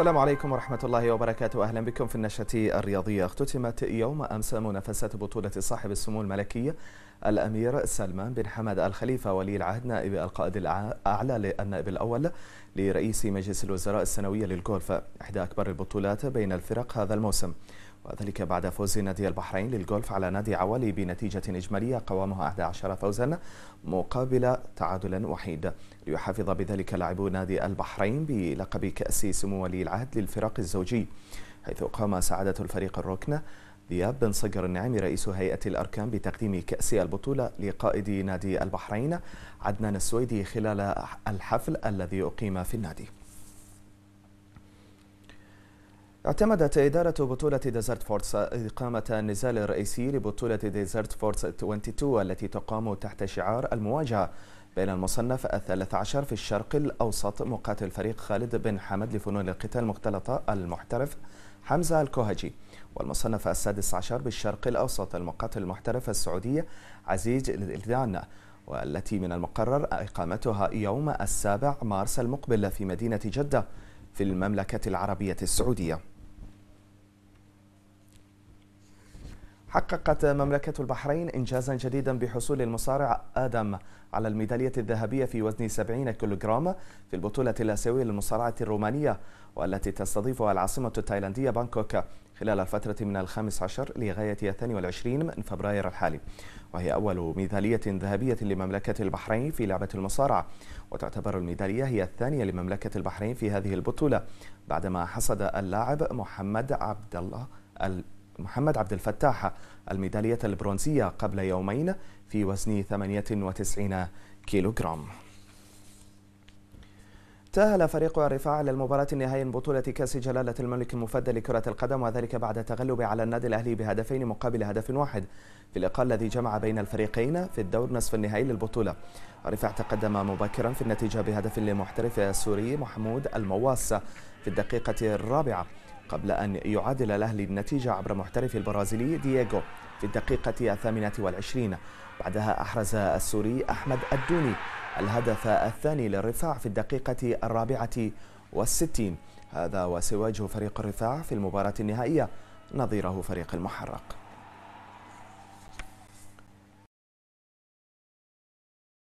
السلام عليكم ورحمة الله وبركاته أهلا بكم في النشرة الرياضية اختتمت يوم أمس منافسة بطولة صاحب السمو الملكية الأمير سلمان بن حمد الخليفة ولي العهد نائب القائد الأعلى للنائب الأول لرئيس مجلس الوزراء السنوية للكولف إحدى أكبر البطولات بين الفرق هذا الموسم وذلك بعد فوز نادي البحرين للجولف على نادي عوالي بنتيجة إجمالية قوامها 11 فوزا مقابل تعادل وحيد ليحافظ بذلك لاعبو نادي البحرين بلقب كأس سمو ولي العهد للفرق الزوجي حيث قام سعادة الفريق الركن دياب بن صقر النعيمي رئيس هيئة الأركان بتقديم كأس البطولة لقائد نادي البحرين عدنان السويدي خلال الحفل الذي أقيم في النادي اعتمدت إدارة بطولة ديزرت فورتس إقامة النزال الرئيسي لبطولة ديزرت فورتس 22 التي تقام تحت شعار المواجهة بين المصنف الثالث عشر في الشرق الأوسط مقاتل فريق خالد بن حمد لفنون القتال المختلطة المحترف حمزة الكوهجي والمصنف السادس عشر بالشرق الأوسط المقاتل المحترف السعودية عزيز الإلدان والتي من المقرر إقامتها يوم السابع مارس المقبل في مدينة جدة في المملكة العربية السعودية حققت مملكة البحرين إنجازا جديدا بحصول المصارع آدم على الميدالية الذهبية في وزن 70 كيلوغرام في البطولة الآسيوية للمصارعة الرومانية والتي تستضيفها العاصمة التايلاندية بانكوك خلال الفترة من الخامس عشر لغاية 22 من فبراير الحالي وهي أول ميدالية ذهبية لمملكة البحرين في لعبة المصارعة وتعتبر الميدالية هي الثانية لمملكة البحرين في هذه البطولة بعدما حصد اللاعب محمد عبد الله محمد عبد الفتاح الميدالية البرونزية قبل يومين في وزن 98 كيلوغرام تأهل فريق الرفاع للمباراة النهائية من بطولة كأس جلالة الملك المفدى لكرة القدم وذلك بعد تغلب على النادي الأهلي بهدفين مقابل هدف واحد في اللقاء الذي جمع بين الفريقين في الدور نصف النهائي للبطولة. الرفاع تقدم مبكرا في النتيجة بهدف لمحترف السوري محمود المواس في الدقيقة الرابعة قبل أن يعادل الأهلي النتيجة عبر محترف البرازيلي دييغو في الدقيقة الثامنة والعشرين بعدها أحرز السوري أحمد الدوني الهدف الثاني للرفاع في الدقيقة الرابعة والستين هذا وسيواجه فريق الرفاع في المباراة النهائية نظيره فريق المحرق